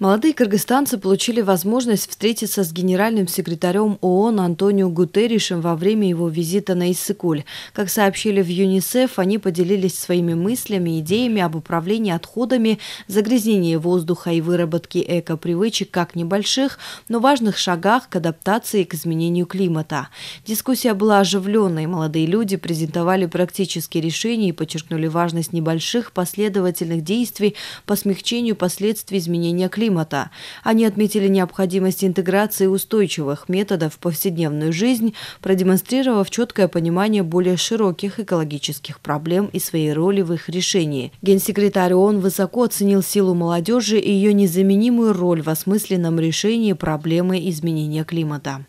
Молодые кыргызстанцы получили возможность встретиться с генеральным секретарем ООН Антонио Гутерришем во время его визита на Иссыкуль. Как сообщили в ЮНИСЕФ, они поделились своими мыслями, и идеями об управлении отходами, загрязнении воздуха и выработке эко-привычек как небольших, но важных шагах к адаптации к изменению климата. Дискуссия была оживленной, молодые люди презентовали практические решения и подчеркнули важность небольших последовательных действий по смягчению последствий изменения климата климата. Они отметили необходимость интеграции устойчивых методов в повседневную жизнь, продемонстрировав четкое понимание более широких экологических проблем и своей роли в их решении. Генсекретарь ООН высоко оценил силу молодежи и ее незаменимую роль в осмысленном решении проблемы изменения климата.